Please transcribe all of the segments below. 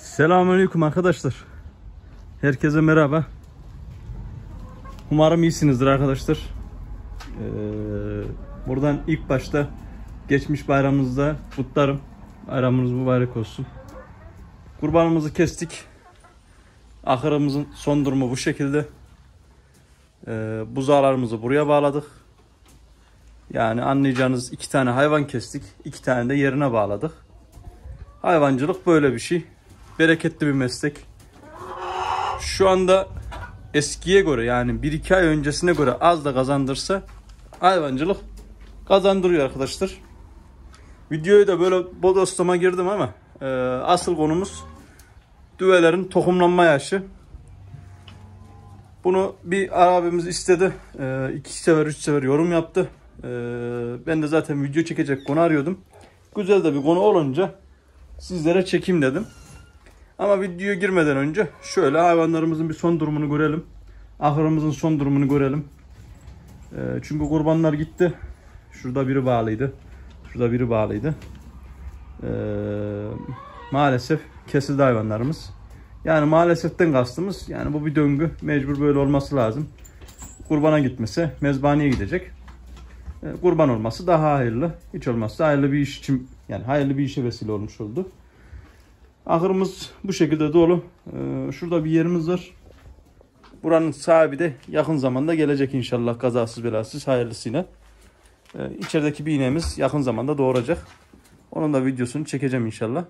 Selamünaleyküm arkadaşlar. Herkese merhaba. Umarım iyisinizdir arkadaşlar. Ee, buradan ilk başta geçmiş bayramınızda kutlarım. Bayramınız mübarek olsun. Kurbanımızı kestik. Ahırımızın son durumu bu şekilde. Ee, buzağlarımızı buraya bağladık. Yani anlayacağınız iki tane hayvan kestik. iki tane de yerine bağladık. Hayvancılık böyle bir şey bereketli bir meslek. Şu anda eskiye göre yani 1-2 ay öncesine göre az da kazandırsa hayvancılık kazandırıyor arkadaşlar. Videoyu da böyle bodoslama girdim ama e, asıl konumuz düvelerin tohumlanma yaşı. Bunu bir abimiz istedi. E, iki sefer, üç sefer yorum yaptı. E, ben de zaten video çekecek konu arıyordum. Güzel de bir konu olunca sizlere çekeyim dedim. Ama videoya girmeden önce şöyle hayvanlarımızın bir son durumunu görelim. Ahırımızın son durumunu görelim. Ee, çünkü kurbanlar gitti. Şurada biri bağlıydı. Şurada biri bağlıydı. Ee, maalesef kesildi hayvanlarımız. Yani maaleseften kastımız yani bu bir döngü. Mecbur böyle olması lazım. Kurbana gitmesi, mezbaniye gidecek. Ee, kurban olması daha hayırlı. Hiç olmazsa hayırlı bir iş için yani hayırlı bir işe vesile olmuş oldu. Ahırımız bu şekilde dolu. Ee, şurada bir yerimiz var. Buranın sahibi de yakın zamanda gelecek inşallah kazasız belasız hayırlısıyla. Ee, içerideki bir ineğimiz yakın zamanda doğuracak. Onun da videosunu çekeceğim inşallah.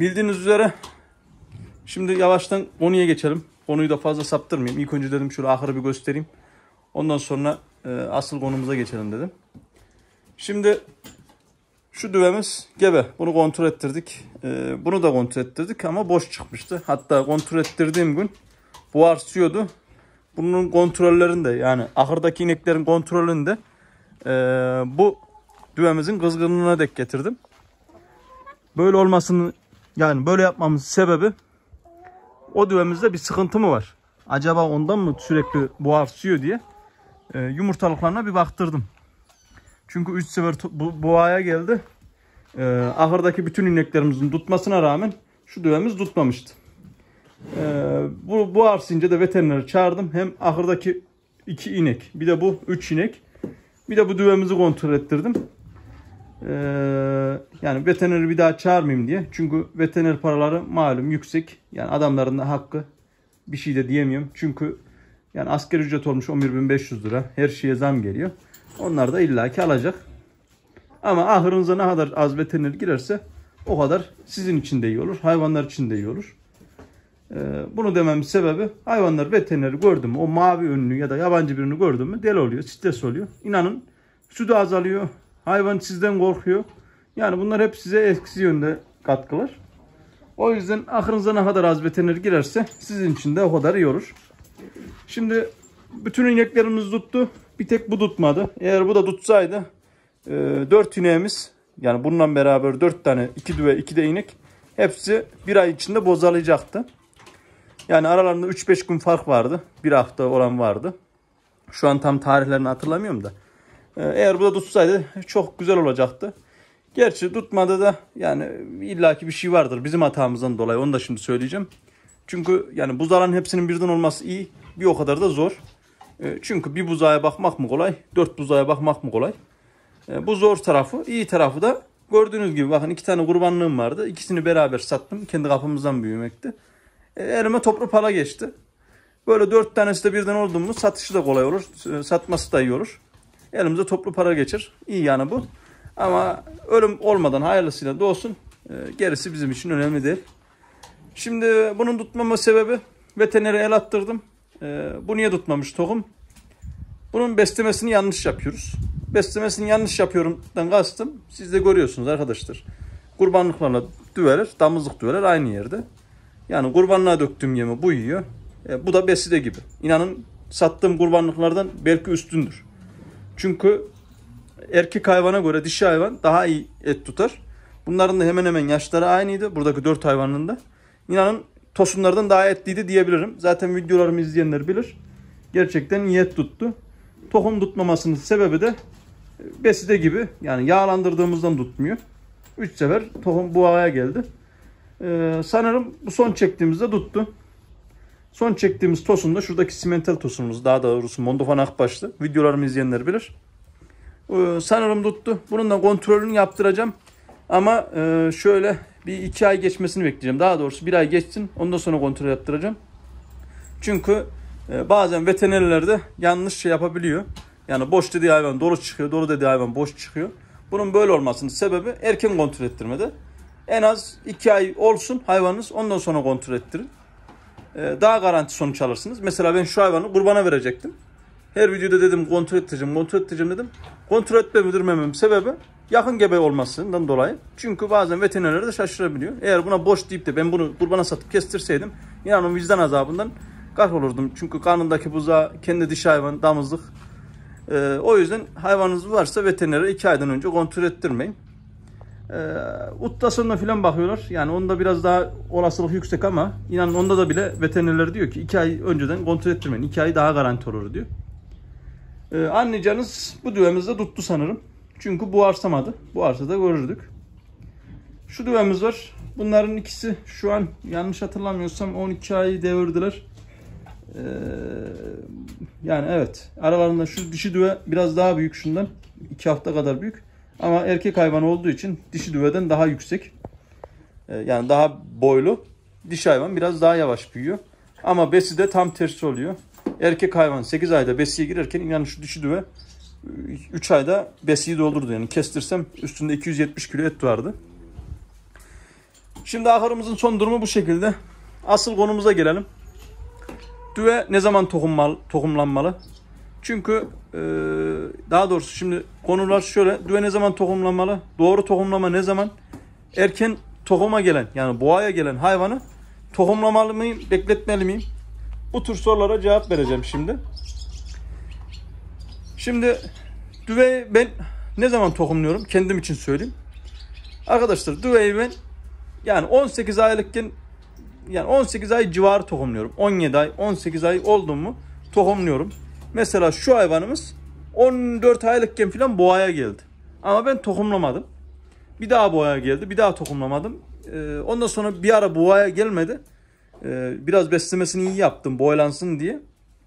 Bildiğiniz üzere şimdi yavaştan konuya geçelim. Konuyu da fazla saptırmayayım. İlk önce dedim şöyle ahırı bir göstereyim. Ondan sonra e, asıl konumuza geçelim dedim. Şimdi şu düvemiz gebe. Bunu kontrol ettirdik. Ee, bunu da kontrol ettirdik ama boş çıkmıştı. Hatta kontrol ettirdiğim gün buhar sıyordu. Bunun kontrollerinde yani ahırdaki ineklerin kontrolünde ee, bu düvemizin kızgınlığına dek getirdim. Böyle olmasının yani böyle yapmamızın sebebi o düvemizde bir sıkıntı mı var? Acaba ondan mı sürekli buhar sıyor diye e, yumurtalıklarına bir baktırdım. Çünkü 3 sefer bu, boğaya geldi e, ahırdaki bütün ineklerimizin tutmasına rağmen şu düvemiz tutmamıştı. E, bu, bu arsince de veterineri çağırdım. Hem ahırdaki iki inek bir de bu üç inek bir de bu düvemizi kontrol ettirdim. E, yani veterineri bir daha çağırmayayım diye. Çünkü veteriner paraları malum yüksek. Yani adamların da hakkı bir şey de diyemiyorum. Çünkü yani asgari ücret olmuş 11.500 lira. Her şeye zam geliyor. Onlar da illaki alacak. Ama ahırınıza ne kadar az veteriner girerse o kadar sizin için de iyi olur. Hayvanlar için de iyi olur. Ee, bunu dememin sebebi hayvanlar veterineri gördüm, mü o mavi ünlü ya da yabancı birini gördüm, mü deli oluyor, stres oluyor. İnanın da azalıyor. Hayvan sizden korkuyor. Yani bunlar hep size eksi yönde katkılar. O yüzden ahırınıza ne kadar az veteriner girerse sizin için de o kadar iyi olur. Şimdi bütün ineklerimiz tuttu. Bir tek bu tutmadı. Eğer bu da tutsaydı e, ee, 4 ineğimiz yani bununla beraber 4 tane 2 düve 2 de inek hepsi bir ay içinde bozalayacaktı. Yani aralarında 3-5 gün fark vardı. Bir hafta olan vardı. Şu an tam tarihlerini hatırlamıyorum da. E, eğer bu da tutsaydı çok güzel olacaktı. Gerçi tutmadı da yani illaki bir şey vardır bizim hatamızdan dolayı onu da şimdi söyleyeceğim. Çünkü yani buzağların hepsinin birden olması iyi bir o kadar da zor. Ee, çünkü bir buzağa bakmak mı kolay, dört buzağa bakmak mı kolay? E, bu zor tarafı. iyi tarafı da gördüğünüz gibi bakın iki tane kurbanlığım vardı. İkisini beraber sattım. Kendi kapımızdan büyümekti. E, elime toplu para geçti. Böyle dört tanesi de birden oldu mu satışı da kolay olur. E, satması da iyi olur. Elimize toplu para geçir. İyi yani bu. Ama ölüm olmadan hayırlısıyla da olsun. Gerisi bizim için önemli değil. Şimdi bunun tutmama sebebi veterinere el attırdım. Bu niye tutmamış tohum? Bunun beslemesini yanlış yapıyoruz beslemesini yanlış yapıyorumdan kastım siz de görüyorsunuz arkadaşlar. Kurbanlıklarla düveler, damızlık düveler aynı yerde. Yani kurbanlığa döktüğüm yemi bu yiyor. E, bu da beside gibi. İnanın sattığım kurbanlıklardan belki üstündür. Çünkü erkek hayvana göre dişi hayvan daha iyi et tutar. Bunların da hemen hemen yaşları aynıydı. Buradaki dört hayvanın da. İnanın tosunlardan daha etliydi diyebilirim. Zaten videolarımı izleyenler bilir. Gerçekten iyi et tuttu. Tohum tutmamasının sebebi de beside gibi yani yağlandırdığımızdan tutmuyor. 3 sefer tohum bu haya geldi. Ee, sanırım bu son çektiğimizde tuttu. Son çektiğimiz tosun da şuradaki simental tosunumuz daha doğrusu Mondofan Akbaşlı. Videolarımı izleyenler bilir. Ee, sanırım tuttu. Bunun da kontrolünü yaptıracağım. Ama e, şöyle bir iki ay geçmesini bekleyeceğim. Daha doğrusu bir ay geçsin. Ondan sonra kontrol yaptıracağım. Çünkü e, bazen veterinerlerde yanlış şey yapabiliyor. Yani boş dediği hayvan doğru çıkıyor, doğru dediği hayvan boş çıkıyor. Bunun böyle olmasının sebebi erken kontrol ettirmede. En az 2 ay olsun hayvanınız ondan sonra kontrol ettirin. Ee, daha garanti sonuç alırsınız. Mesela ben şu hayvanı kurbana verecektim. Her videoda dedim kontrol ettireceğim, kontrol ettireceğim dedim. Kontrol etmememin sebebi yakın gebe olmasından dolayı. Çünkü bazen veterinerler de şaşırabiliyor. Eğer buna boş deyip de ben bunu kurbana satıp kestirseydim inanın vicdan azabından kahrolurdum. Çünkü karnındaki buza kendi dişi hayvan, damızlık e, o yüzden hayvanınız varsa veterinere iki aydan önce kontrol ettirmeyin. E, ee, uttasına falan bakıyorlar. Yani onda biraz daha olasılık yüksek ama inanın onda da bile veterinerler diyor ki iki ay önceden kontrol ettirmeyin. İki ay daha garanti olur diyor. E, ee, anlayacağınız bu düğemizde tuttu sanırım. Çünkü bu arsamadı bu arsada görürdük. Şu düğemiz var. Bunların ikisi şu an yanlış hatırlamıyorsam 12 ayı devirdiler. Ee, yani evet aralarında şu dişi düve biraz daha büyük şundan. 2 hafta kadar büyük. Ama erkek hayvan olduğu için dişi düveden daha yüksek. Ee, yani daha boylu. Dişi hayvan biraz daha yavaş büyüyor. Ama besi de tam tersi oluyor. Erkek hayvan 8 ayda besiye girerken inanın şu dişi düve 3 e, ayda besiyi doldurdu. Yani kestirsem üstünde 270 kilo et vardı. Şimdi ahırımızın son durumu bu şekilde. Asıl konumuza gelelim. Düve ne zaman tohummal, tohumlanmalı? Çünkü e, daha doğrusu şimdi konular şöyle. Düve ne zaman tohumlanmalı? Doğru tohumlama ne zaman? Erken tohuma gelen yani boğaya gelen hayvanı tohumlamalı mıyım, bekletmeli miyim? Bu tür sorulara cevap vereceğim şimdi. Şimdi düveyi ben ne zaman tohumluyorum? Kendim için söyleyeyim. Arkadaşlar düveyi ben yani 18 aylıkken yani 18 ay civarı tohumluyorum. 17 ay 18 ay oldu mu tohumluyorum. Mesela şu hayvanımız 14 aylıkken falan boğaya geldi. Ama ben tohumlamadım. Bir daha boğaya geldi. Bir daha tohumlamadım. Ee, ondan sonra bir ara boğaya gelmedi. Ee, biraz beslemesini iyi yaptım boylansın diye.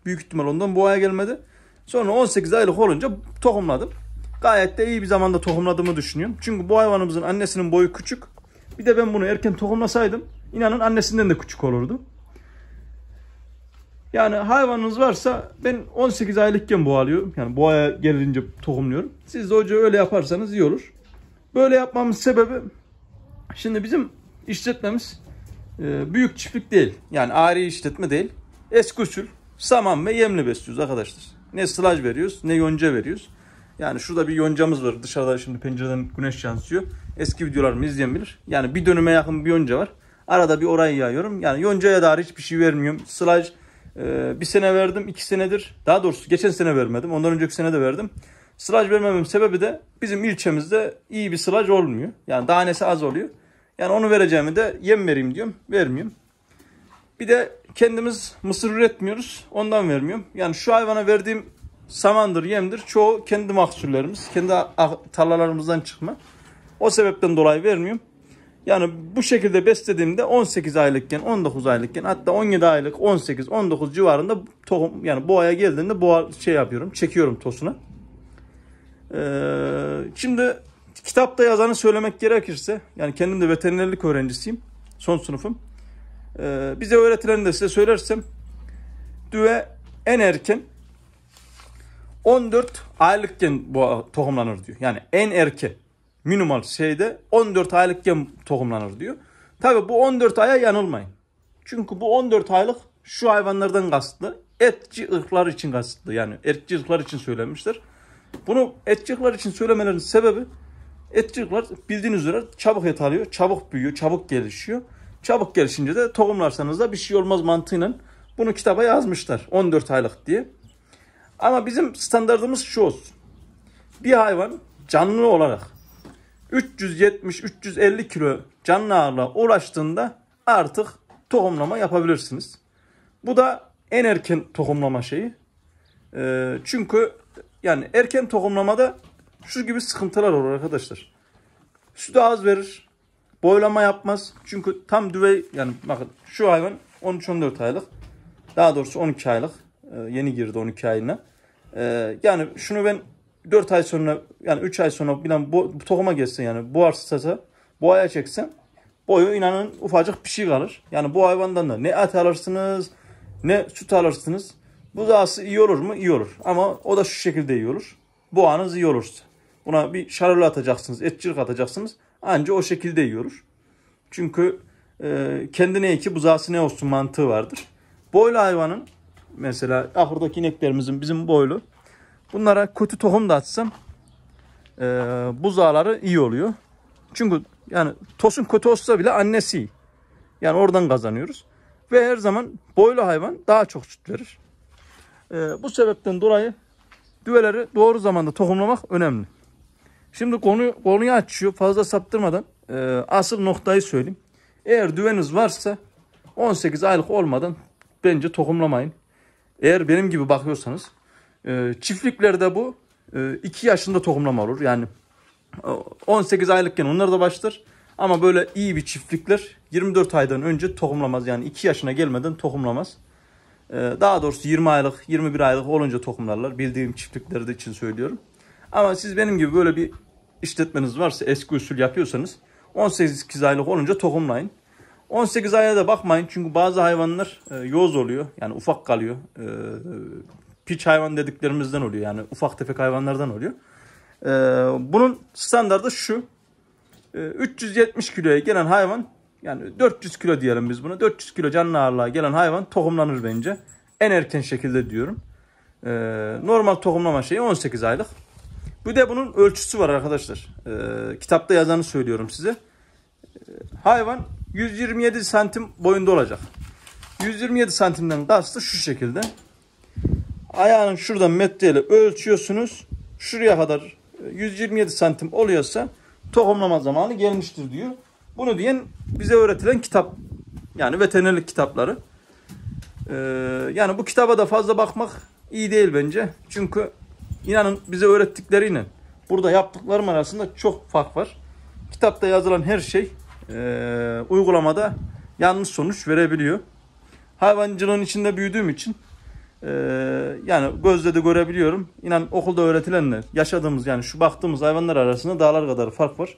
Büyük ihtimal ondan boğaya gelmedi. Sonra 18 aylık olunca tohumladım. Gayet de iyi bir zamanda tohumladığımı düşünüyorum. Çünkü bu hayvanımızın annesinin boyu küçük. Bir de ben bunu erken tohumlasaydım İnanın annesinden de küçük olurdu. Yani hayvanınız varsa ben 18 aylıkken boğalıyorum. Yani boğaya gelince tohumluyorum. Siz de hoca öyle yaparsanız iyi olur. Böyle yapmamın sebebi şimdi bizim işletmemiz e, büyük çiftlik değil. Yani ari işletme değil. Eski usul saman ve yemle besliyoruz arkadaşlar. Ne sılaj veriyoruz ne yonca veriyoruz. Yani şurada bir yoncamız var. Dışarıda şimdi pencereden güneş yansıyor. Eski videolarımı izleyen bilir. Yani bir dönüme yakın bir yonca var. Arada bir orayı yayıyorum. Yani yoncaya dair hiçbir şey vermiyorum. Sılaj e, bir sene verdim. iki senedir. Daha doğrusu geçen sene vermedim. Ondan önceki sene de verdim. Sılaj vermemem sebebi de bizim ilçemizde iyi bir sılaj olmuyor. Yani tanesi az oluyor. Yani onu vereceğimi de yem vereyim diyorum. Vermiyorum. Bir de kendimiz mısır üretmiyoruz. Ondan vermiyorum. Yani şu hayvana verdiğim samandır, yemdir. Çoğu kendi mahsullerimiz. Kendi tarlalarımızdan çıkma. O sebepten dolayı vermiyorum. Yani bu şekilde beslediğimde 18 aylıkken, 19 aylıkken hatta 17 aylık, 18, 19 civarında tohum yani boğaya geldiğinde boğa şey yapıyorum, çekiyorum tosuna. Ee, şimdi kitapta yazanı söylemek gerekirse yani kendim de veterinerlik öğrencisiyim. Son sınıfım. Ee, bize öğretilen de size söylersem düve en erken 14 aylıkken boğa tohumlanır diyor. Yani en erken minimal şeyde 14 aylıkken tohumlanır diyor. Tabi bu 14 aya yanılmayın. Çünkü bu 14 aylık şu hayvanlardan kastlı. Etçi ırklar için kastlı yani etçi ırklar için söylenmiştir. Bunu etçi ırklar için söylemelerin sebebi etçi ırklar bildiğiniz üzere çabuk et çabuk büyüyor, çabuk gelişiyor. Çabuk gelişince de tohumlarsanız da bir şey olmaz mantığının bunu kitaba yazmışlar 14 aylık diye. Ama bizim standartımız şu olsun. Bir hayvan canlı olarak 370-350 kilo canlı ağırlığa uğraştığında artık tohumlama yapabilirsiniz. Bu da en erken tohumlama şeyi. Ee, çünkü yani erken tohumlamada şu gibi sıkıntılar olur arkadaşlar. Sütü az verir. Boylama yapmaz. Çünkü tam düvey yani bakın şu hayvan 13-14 aylık. Daha doğrusu 12 aylık. Ee, yeni girdi 12 ayına. Ee, yani şunu ben 4 ay sonra yani 3 ay sonra bilen bu tohuma geçsin yani bu arsata bu aya çeksen boyu inanın ufacık bir şey kalır. Yani bu hayvandan da ne et alırsınız ne süt alırsınız. Bu da aslında iyi olur mu? İyi olur. Ama o da şu şekilde iyi olur. Boğanız iyi olursa. Buna bir şarol atacaksınız, etçilik atacaksınız. Anca o şekilde iyi olur. Çünkü e, kendine iki buzası ne olsun mantığı vardır. Boylu hayvanın mesela ahırdaki ineklerimizin bizim boylu Bunlara kötü tohum da atsam e, buzağları iyi oluyor. Çünkü yani tosun kötü olsa bile annesi. Yani oradan kazanıyoruz. Ve her zaman boylu hayvan daha çok süt verir. E, bu sebepten dolayı düveleri doğru zamanda tohumlamak önemli. Şimdi konu konuyu açıyor fazla saptırmadan e, asıl noktayı söyleyeyim. Eğer düveniz varsa 18 aylık olmadan bence tohumlamayın. Eğer benim gibi bakıyorsanız e, ee, çiftliklerde bu 2 ee, yaşında tohumlama olur. Yani 18 e, aylıkken onları da başlar. Ama böyle iyi bir çiftlikler 24 aydan önce tohumlamaz. Yani 2 yaşına gelmeden tohumlamaz. Ee, daha doğrusu 20 aylık, 21 aylık olunca tohumlarlar. Bildiğim çiftliklerde için söylüyorum. Ama siz benim gibi böyle bir işletmeniz varsa, eski usul yapıyorsanız 18 aylık olunca tohumlayın. 18 aya da bakmayın çünkü bazı hayvanlar e, yoz oluyor. Yani ufak kalıyor. E, piç hayvan dediklerimizden oluyor. Yani ufak tefek hayvanlardan oluyor. Ee, bunun standardı şu. Ee, 370 kiloya gelen hayvan yani 400 kilo diyelim biz buna. 400 kilo canlı ağırlığa gelen hayvan tohumlanır bence. En erken şekilde diyorum. Ee, normal tohumlama şeyi 18 aylık. Bu de bunun ölçüsü var arkadaşlar. Ee, kitapta yazanı söylüyorum size. Ee, hayvan 127 santim boyunda olacak. 127 santimden kastı şu şekilde ayağının şuradan metreyle ölçüyorsunuz. Şuraya kadar 127 e, santim oluyorsa tohumlama zamanı gelmiştir diyor. Bunu diyen bize öğretilen kitap yani veterinerlik kitapları. Ee, yani bu kitaba da fazla bakmak iyi değil bence. Çünkü inanın bize öğrettikleriyle burada yaptıklarım arasında çok fark var. Kitapta yazılan her şey e, uygulamada yanlış sonuç verebiliyor. Hayvancılığın içinde büyüdüğüm için ee, yani gözle de görebiliyorum. İnan okulda öğretilenle yaşadığımız yani şu baktığımız hayvanlar arasında dağlar kadar fark var.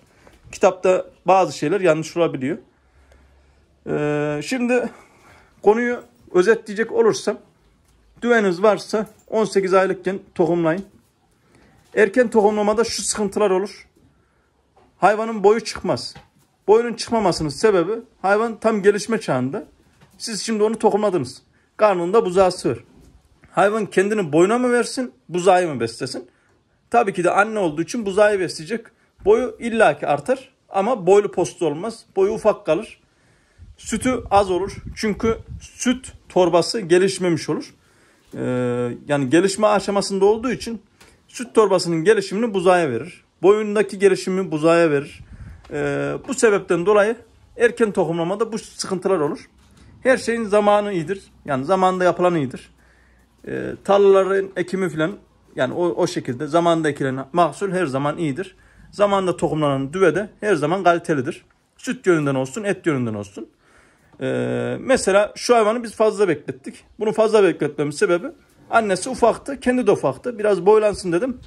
Kitapta bazı şeyler yanlış olabiliyor. Ee, şimdi konuyu özetleyecek olursam düveniz varsa 18 aylıkken tohumlayın. Erken tohumlamada şu sıkıntılar olur. Hayvanın boyu çıkmaz. Boyunun çıkmamasının sebebi hayvan tam gelişme çağında. Siz şimdi onu tohumladınız. Karnında buzağı sığır. Hayvan kendini boyuna mı versin, buzağı mı beslesin? Tabii ki de anne olduğu için buzağı besleyecek. Boyu illaki artar ama boylu postu olmaz. Boyu ufak kalır. Sütü az olur. Çünkü süt torbası gelişmemiş olur. Ee, yani gelişme aşamasında olduğu için süt torbasının gelişimini buzağa verir. Boyundaki gelişimi buzağa verir. Ee, bu sebepten dolayı erken tohumlamada bu sıkıntılar olur. Her şeyin zamanı iyidir. Yani zamanında yapılan iyidir e, tarlaların ekimi filan yani o, o şekilde zamanında ekilen mahsul her zaman iyidir. Zamanda tohumlanan düve de her zaman kalitelidir. Süt yönünden olsun, et yönünden olsun. Ee, mesela şu hayvanı biz fazla beklettik. Bunu fazla bekletmemin sebebi annesi ufaktı, kendi de ufaktı. Biraz boylansın dedim.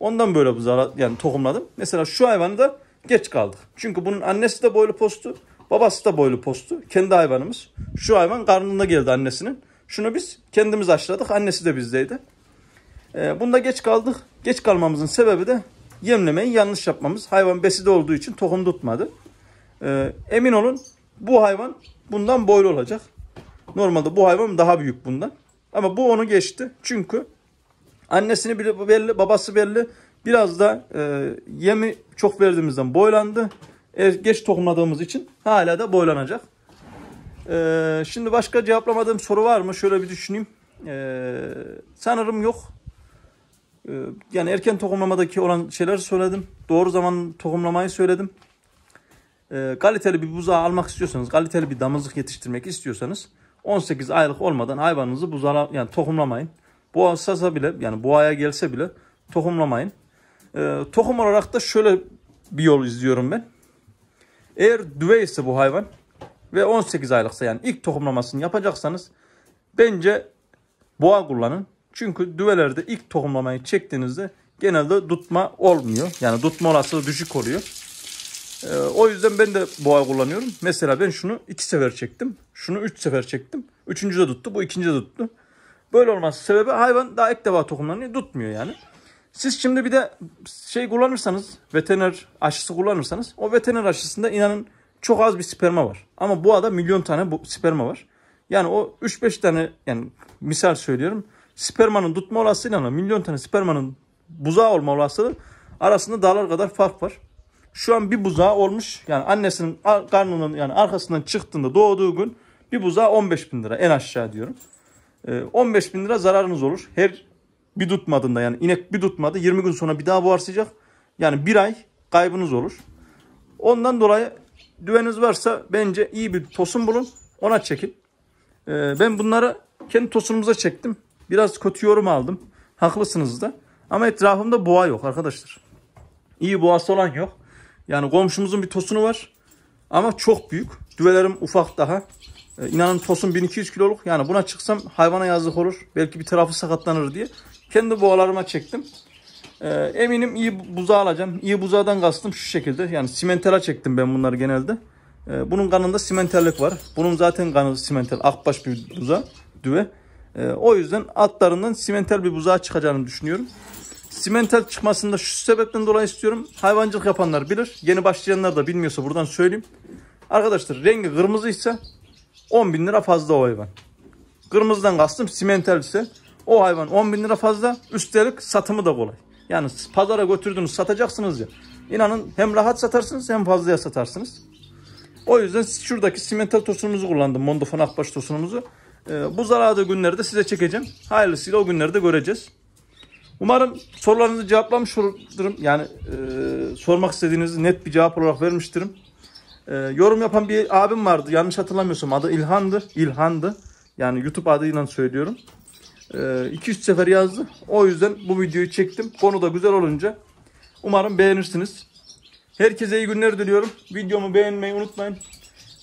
Ondan böyle bu zarar, yani tohumladım. Mesela şu hayvanı da geç kaldık. Çünkü bunun annesi de boylu postu, babası da boylu postu. Kendi hayvanımız. Şu hayvan karnında geldi annesinin. Şunu biz kendimiz aşıladık. Annesi de bizdeydi. E, bunda geç kaldık. Geç kalmamızın sebebi de yemlemeyi yanlış yapmamız. Hayvan beside olduğu için tohum tutmadı. E, emin olun bu hayvan bundan boylu olacak. Normalde bu hayvan daha büyük bundan. Ama bu onu geçti. Çünkü annesini belli, babası belli. Biraz da e, yemi çok verdiğimizden boylandı. E, geç tohumladığımız için hala da boylanacak. Ee, şimdi başka cevaplamadığım soru var mı? Şöyle bir düşüneyim. Ee, sanırım yok. Ee, yani erken tohumlamadaki olan şeyler söyledim. Doğru zaman tohumlamayı söyledim. Ee, kaliteli bir buzağı almak istiyorsanız, kaliteli bir damızlık yetiştirmek istiyorsanız 18 aylık olmadan hayvanınızı buzağa yani tohumlamayın. Boğazsa bile yani boğaya gelse bile tohumlamayın. Ee, tohum olarak da şöyle bir yol izliyorum ben. Eğer düveyse bu hayvan ve 18 aylıksa yani ilk tohumlamasını yapacaksanız bence boğa kullanın. Çünkü düvelerde ilk tohumlamayı çektiğinizde genelde tutma olmuyor. Yani tutma olasılığı düşük oluyor. Ee, o yüzden ben de boğa kullanıyorum. Mesela ben şunu iki sefer çektim. Şunu üç sefer çektim. Üçüncü de tuttu. Bu ikinci de tuttu. Böyle olması sebebi hayvan daha ilk defa tohumlanıyor. Tutmuyor yani. Siz şimdi bir de şey kullanırsanız veteriner aşısı kullanırsanız o veteriner aşısında inanın çok az bir sperma var. Ama bu ada milyon tane bu sperma var. Yani o 3-5 tane yani misal söylüyorum spermanın tutma olasılığıyla milyon tane spermanın buzağı olma olasılığı arasında dağlar kadar fark var. Şu an bir buzağı olmuş yani annesinin karnının yani arkasından çıktığında doğduğu gün bir buzağı 15 bin lira en aşağı diyorum. 15 ee, bin lira zararınız olur. Her bir tutmadığında yani inek bir tutmadı 20 gün sonra bir daha buharsayacak. Yani bir ay kaybınız olur. Ondan dolayı düveniz varsa bence iyi bir tosun bulun. Ona çekin. Ee, ben bunları kendi tosunumuza çektim. Biraz kötü yorum aldım. Haklısınız da. Ama etrafımda boğa yok arkadaşlar. İyi boğası olan yok. Yani komşumuzun bir tosunu var. Ama çok büyük. Düvelerim ufak daha. Ee, inanın tosun 1200 kiloluk. Yani buna çıksam hayvana yazık olur. Belki bir tarafı sakatlanır diye. Kendi boğalarıma çektim. Ee, eminim iyi buza alacağım. İyi buzadan kastım şu şekilde. Yani simentela çektim ben bunları genelde. Ee, bunun kanında simenterlik var. Bunun zaten kanı simenter. Akbaş bir buza. Düve. Ee, o yüzden atlarından simenter bir buzağa çıkacağını düşünüyorum. Simentel çıkmasında şu sebepten dolayı istiyorum. Hayvancılık yapanlar bilir. Yeni başlayanlar da bilmiyorsa buradan söyleyeyim. Arkadaşlar rengi kırmızıysa 10 bin lira fazla o hayvan. Kırmızıdan kastım simentel ise o hayvan 10 bin lira fazla. Üstelik satımı da kolay. Yani pazara götürdünüz satacaksınız ya. İnanın hem rahat satarsınız hem fazlaya satarsınız. O yüzden şuradaki simental tosunumuzu kullandım. Mondofon Akbaş tosunumuzu. Ee, bu zararlı günleri de size çekeceğim. Hayırlısıyla o günleri de göreceğiz. Umarım sorularınızı cevaplamış olurum. Yani e, sormak istediğinizi net bir cevap olarak vermiştirim. E, yorum yapan bir abim vardı. Yanlış hatırlamıyorsam adı İlhan'dı. İlhan'dı. Yani YouTube adıyla söylüyorum. 2-3 ee, sefer yazdı. O yüzden bu videoyu çektim. Konu da güzel olunca. Umarım beğenirsiniz. Herkese iyi günler diliyorum. Videomu beğenmeyi unutmayın.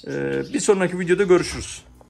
Ee, bir sonraki videoda görüşürüz.